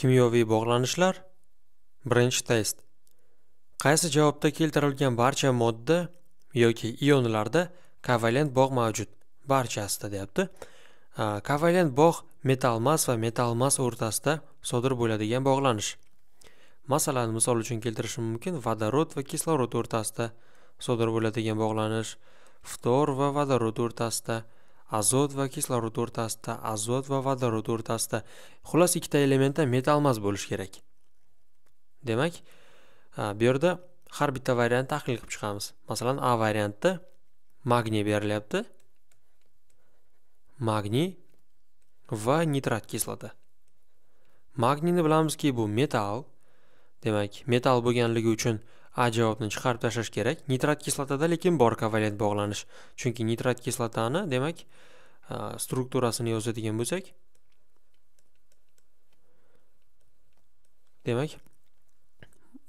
kimyoviy bog'lanishlar birinchi test qaysi javobda keltirilgan barcha modda yoki ionlarda kovalent bog' mavjud barchasida deyapti kovalent bog' metalmas va metalmas o'rtasida sodir bo'ladigan bog'lanish masalan misol uchun keltirishim mumkin vodorod va kislorod o'rtasida sodir bo'ladigan bog'lanish ftor va vodorod o'rtasida azot va kislorod o'rtasida azot va vodorod o'rtasida xullas ikkita elementda metalmaz bo'lishi kerak demak bu yerda har bitta variantni tahlil qilib chiqamiz masalan a variantda magniy berilyapti magniy va nitrat kislota magniyni bilamizki bu metal demak metal bo'lganligi uchun a javobni chiqarib tashlash kerak nitrat kislotada lekin bor kovalent bog'lanish chunki nitrat kislotani demak strukturasini yozadigan bo'lsak demak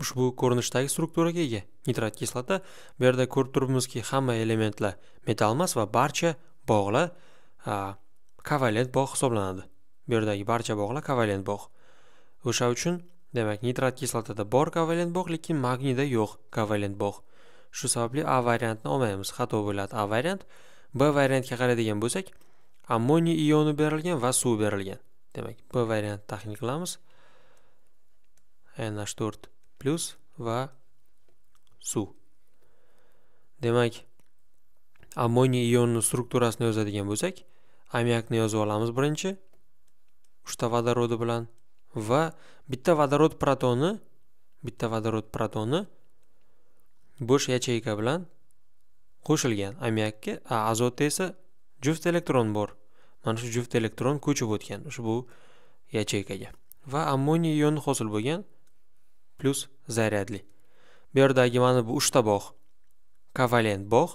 ushbu ko'rinishdagi strukturaga ega nitrat kislota bu yerda ko'rib turibmizki hamma elementlar metal emas va barcha bog'lar kovalent bog' hisoblanadi bu yerdagi barcha bog'lar kovalent bog' o'sha uchun demak nitrat kislotada bor kovalent bog' lekin magniyda yo'q kovalent bog' shu sababli a variantni olmaymiz xato bo'ladi a variant b variantga qaraydigan bo'lsak ammoniy ioni berilgan va suv berilgan demak b variantni taxmin qilamiz nh 4 va suv demak ammoniy ionining strukturasini yozadigan bo'lsak ammiakni yozib olamiz birinchi uchta vodorodi bilan va bitta vodorod protoni bitta vodorod protoni bo'sh yacheyka bilan qo'shilgan ammiakka a azotda esa juft elektron bor mana shu juft elektron ko'chib o'tgan ushbu yacheykaga va ammoniy ioni hosil bo'lgan plyus zaryadli bu yerdagi mana bu uchta bog' kovalent bog'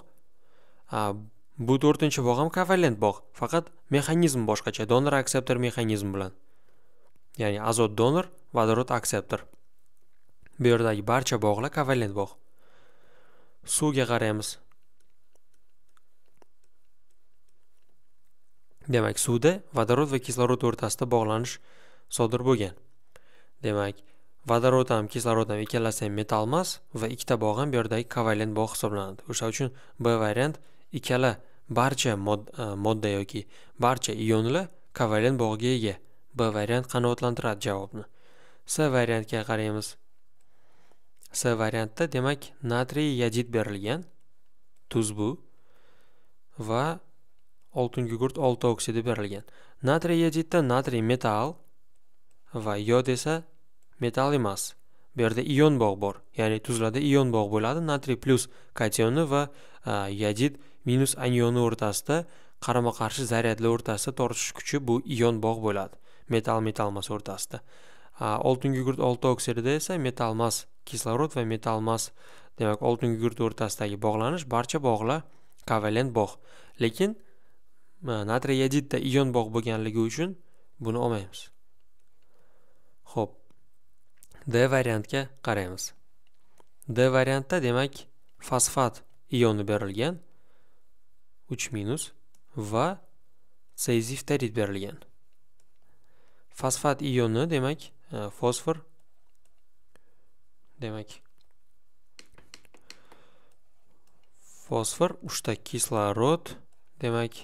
bu to'rtinchi bog' ham kovalent bog' faqat mexanizm boshqacha donor akseptor mexanizmi bilan ya'ni azot donor vodorod akseptor bu yerdagi barcha bog'lar kovalent bog' suvga qaraymiz demak suvda vodorod va kislorod o'rtasida bog'lanish sodir bo'lgan demak vodorod ham kislorod ham ikkalasi ham metal emas va ikkita bog' ham bu yerdagi kovalent bog' hisoblanadi o'sha uchun b variant ikkala barcha e, modda yoki barcha ionlar kovalent bog'ga ega B variant qanoatlantiradi javobni. C variantga qaraymiz. C variantda demak natriy yodid berilgan tuz bu va oltin gugurt olti oksidi berilgan. Natriy yoditda natriy metal va yod esa metal emas. Bu yerda ion bog' bor. Ya'ni tuzlarda ion bog' bo'ladi. Natriy plus kationi va yodid minus anioni o'rtasida qarama-qarshi zaryadlar o'rtasida tortishish kuchi bu ion bog' bo'ladi. metal metalmas o'rtasida oltin gugurt olti oksidida esa metalmas kislorod va metalmas demak oltin gugurt o'rtasidagi bog'lanish barcha bog'lar kovalent bog' lekin natriy yodidda ion bog' bo'lganligi uchun buni olmaymiz ho'p d variantga qaraymiz d variantda demak fosfat ioni berilgan 3 minus va seziftarit berilgan fosfat ioni demak e, fosfor demak fosfor uchta kislorod demak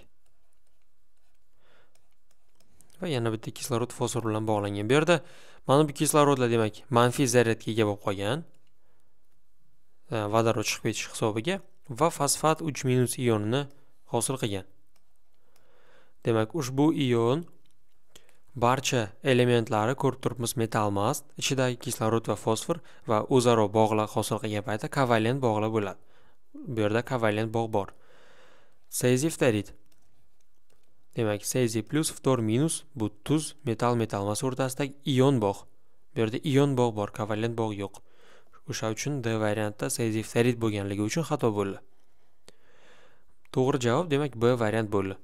va yana bitta kislorod fosfor bilan bog'langan bu yerda mana bu kislorodlar demak manfiy zaryadga ega bo'lib qolgan e, vodorod chiqib ketishi hisobiga va fosfat 3 minus ionini hosil qilgan demak ushbu ion barcha elementlari ko'rib turibmiz metall mast ichidagi kislorod va fosfor va o'zaro bog'lar hosil qilgan paytda kovalent bog'lar bo'ladi bu yerda kovalent bog' bor seziftarid demak sezi plus ftor minus bu tuz metall metal mast o'rtasidagi ion bog' bu yerda ion bog' bor kovalent bog' yo'q o'sha uchun d variantda seziftarid bo'lganligi uchun xato bo'ldi to'g'ri javob demak b variant bo'ldi